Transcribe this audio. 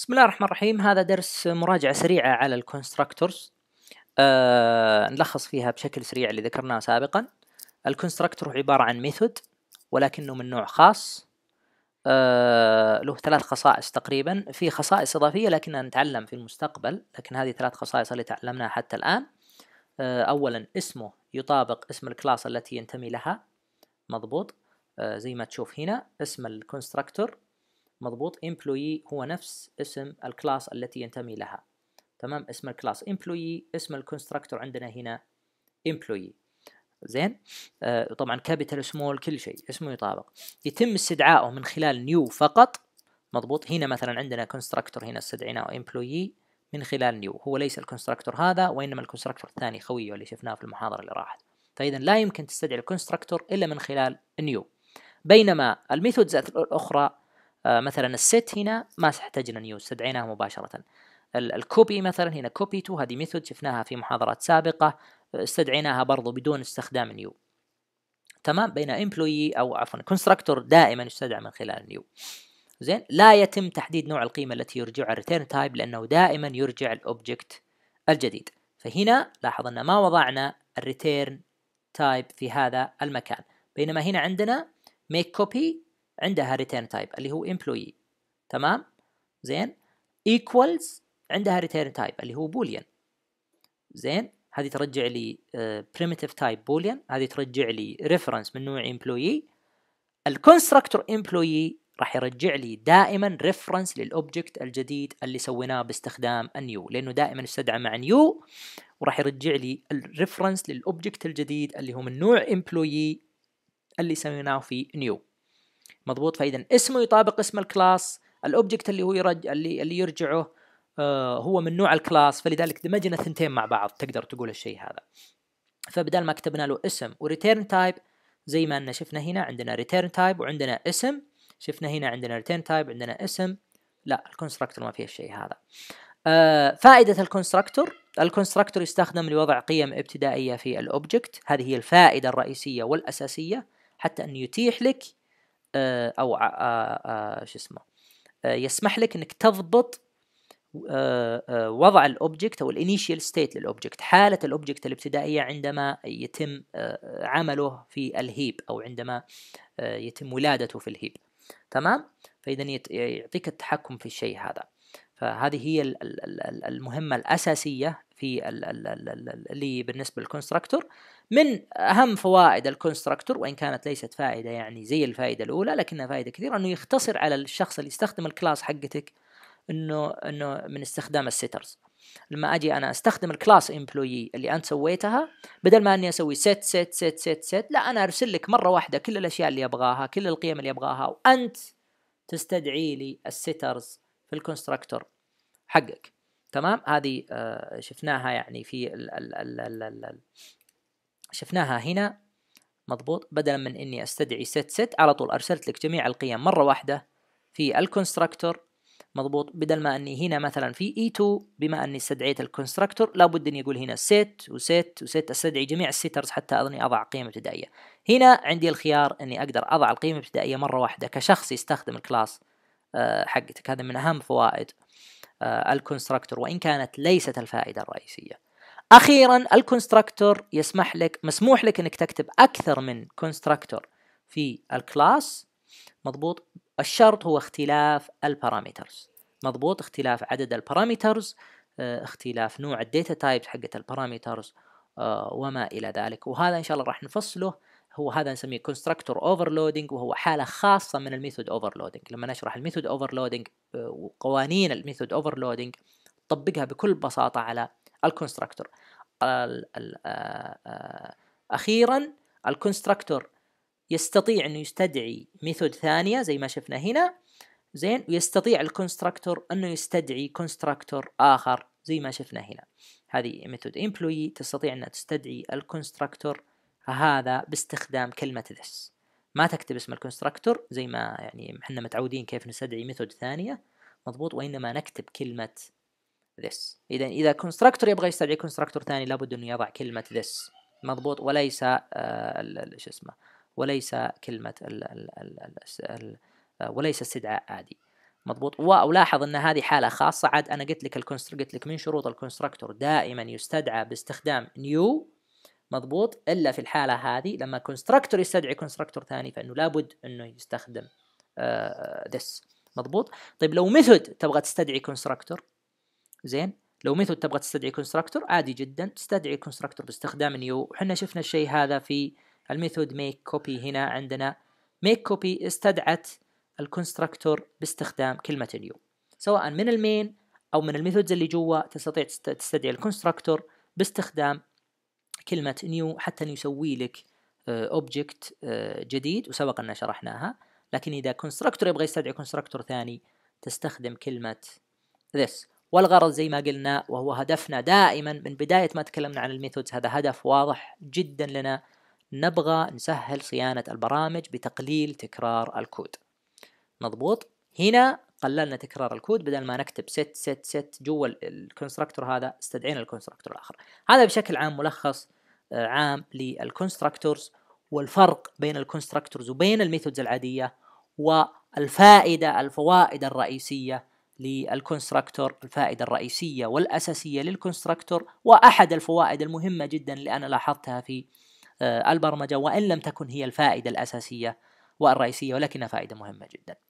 بسم الله الرحمن الرحيم هذا درس مراجعة سريعة على الكونستراكتورز آه نلخص فيها بشكل سريع اللي ذكرناه سابقا الكونستراكتور عبارة عن ميثود ولكنه من نوع خاص آه له ثلاث خصائص تقريبا في خصائص إضافية لكنها نتعلم في المستقبل لكن هذه ثلاث خصائص اللي تعلمناها حتى الآن آه أولا اسمه يطابق اسم الكلاس التي ينتمي لها مضبوط آه زي ما تشوف هنا اسم الكونستراكتور مضبوط employee هو نفس اسم الكلاس التي ينتمي لها تمام اسم الكلاس employee اسم الكونستراكتور عندنا هنا employee زين آه طبعا كابيتال سمول كل شيء اسمه يطابق يتم استدعائه من خلال نيو فقط مضبوط هنا مثلا عندنا constructor هنا استدعيناه employee من خلال نيو هو ليس الكونستراكتور هذا وانما الكونستراكتور الثاني خويه اللي شفناه في المحاضره اللي راحت فاذا لا يمكن تستدعي الكونستراكتور الا من خلال نيو بينما الميثودز الاخرى آه، مثلا السيت هنا ما احتجنا نيو استدعيناها مباشرة الكوبي مثلا هنا كوبي تو هذه ميثود شفناها في محاضرات سابقة استدعيناها برضو بدون استخدام نيو تمام بين employee أو عفوا constructor دائما يستدعى من خلال نيو زين لا يتم تحديد نوع القيمة التي يرجعها return type لأنه دائما يرجع الأوبجكت الجديد فهنا لاحظ أن ما وضعنا الريتيرن تايب في هذا المكان بينما هنا عندنا make copy عندها ريتيرن تايب اللي هو امبلوي تمام زين ايكوالز عندها ريتيرن تايب اللي هو بوليان زين هذه ترجع لي آه، primitive تايب بوليان هذه ترجع لي ريفرنس من نوع امبلوي الكونستراكتور امبلوي راح يرجع لي دائما ريفرنس للاوبجكت الجديد اللي سويناه باستخدام النيو لانه دائما استدعى مع نيو وراح يرجع لي الريفرنس للاوبجكت الجديد اللي هو من نوع امبلوي اللي سويناه في نيو مضبوط فاذا اسمه يطابق اسم الكلاس الاوبجكت اللي هو يرجع اللي اللي يرجعه آه هو من نوع الكلاس فلذلك دمجنا ثنتين مع بعض تقدر تقول الشيء هذا فبدل ما كتبنا له اسم وريتيرن تايب زي ما ان شفنا هنا عندنا ريتيرن تايب وعندنا اسم شفنا هنا عندنا ريتيرن تايب عندنا اسم لا الكونستراكتور ما فيه الشيء هذا آه فائدة الكونستراكتور الكونستراكتور يستخدم لوضع قيم ابتدائية في الأوبجكت هذه هي الفائدة الرئيسية والأساسية حتى أن يتيح لك آه، او آه، آه، شو اسمه يسمح لك انك تضبط وضع الاوبجكت او الانيشال ستيت للاوبجكت حاله الاوبجكت الابتدائيه عندما يتم عمله في الهيب او عندما يتم ولادته في الهيب تمام فاذا يعطيك التحكم في الشيء هذا فهذه هي المهمة الأساسية في اللي بالنسبة للكونستراكتور من أهم فوائد الكونستراكتور وإن كانت ليست فائدة يعني زي الفائدة الأولى لكنها فائدة كثيرة أنه يختصر على الشخص اللي يستخدم الكلاس حقتك أنه أنه من استخدام السيترز لما أجي أنا أستخدم الكلاس امبلويي اللي أنت سويتها بدل ما أني أسوي ست ست ست ست ست لا أنا أرسل لك مرة واحدة كل الأشياء اللي أبغاها كل القيم اللي أبغاها وأنت تستدعي لي السيترز في الكونستراكتور حقك تمام هذه آه، شفناها يعني في ال ال ال ال ال شفناها هنا مضبوط بدلا من اني استدعي ست ست على طول ارسلت لك جميع القيم مره واحده في الكونستراكتور مضبوط بدل ما اني هنا مثلا في اي e 2 بما اني استدعيت الكونستراكتور لابد اني اقول هنا ست وست وست استدعي جميع السيترز حتى اظني اضع قيم ابتدائيه هنا عندي الخيار اني اقدر اضع القيمه الابتدائيه مره واحده كشخص يستخدم الكلاس آه، حقتك هذا من اهم فوائد آه، الكونستركتور وان كانت ليست الفائده الرئيسيه اخيرا الكونستركتور يسمح لك مسموح لك انك تكتب اكثر من كونستركتور في الكلاس مضبوط الشرط هو اختلاف البارامترز مضبوط اختلاف عدد البارامترز آه، اختلاف نوع الداتا تايب حقت البارامترز وما الى ذلك وهذا ان شاء الله راح نفصله هو هذا نسميه constructor overloading وهو حاله خاصه من الميثود اوفرلودنج لما نشرح الميثود اوفرلودنج آه، وقوانين الميثود اوفرلودنج طبقها بكل بساطه على الكونستراكتور آه، آه، اخيرا الكونستراكتور يستطيع انه يستدعي ميثود ثانيه زي ما شفنا هنا زين ويستطيع الكونستراكتور انه يستدعي كونستراكتور اخر زي ما شفنا هنا هذه ميثود employee تستطيع انها تستدعي الكونستراكتور هذا باستخدام كلمة this ما تكتب اسم الكونستركتور زي ما يعني احنا متعودين كيف نستدعي ميثود ثانية مضبوط وإنما نكتب كلمة this إذا إذا كونستركتور يبغى يستدعي كونستركتور ثاني لابد أنه يضع كلمة this مضبوط وليس آه شو اسمه وليس كلمة ال آه، وليس استدعاء عادي مضبوط ولاحظ ان هذه حاله خاصه عاد انا قلت لك الكونستر قلت لك من شروط الكونستركتور دائما يستدعى باستخدام نيو مضبوط الا في الحاله هذه لما كونستراكتور يستدعي كونستراكتور ثاني فانه لابد انه يستخدم ديس آه، مضبوط طيب لو ميثود تبغى تستدعي كونستراكتور زين لو ميثود تبغى تستدعي كونستراكتور عادي جدا تستدعي كونستراكتور باستخدام نيو وحنا شفنا الشيء هذا في الميثود ميك كوبي هنا عندنا ميك كوبي استدعت الكونستراكتور باستخدام كلمة نيو سواء من المين أو من الميثودز اللي جوا تستطيع تستدعي الكونستراكتور باستخدام كلمة نيو حتى يسوي لك اوبجكت آه، آه، جديد وسبق أن شرحناها لكن إذا كونستركتور يبغى يستدعي كونستركتور ثاني تستخدم كلمة this والغرض زي ما قلنا وهو هدفنا دائما من بداية ما تكلمنا عن الميثودز هذا هدف واضح جدا لنا نبغى نسهل صيانة البرامج بتقليل تكرار الكود مضبوط هنا قللنا تكرار الكود بدل ما نكتب ست ست ست جوا الكونستراكتور هذا استدعينا الكونستراكتور الاخر هذا بشكل عام ملخص آه، عام للكونستراكتورز والفرق بين الكونستراكتورز وبين الميثودز العاديه والفائده الفوائد الرئيسيه للكونستراكتور الفائده الرئيسيه والاساسيه للكونستراكتور واحد الفوائد المهمه جدا اللي انا لاحظتها في آه، البرمجه وان لم تكن هي الفائده الاساسيه والرئيسيه ولكنها فائده مهمه جدا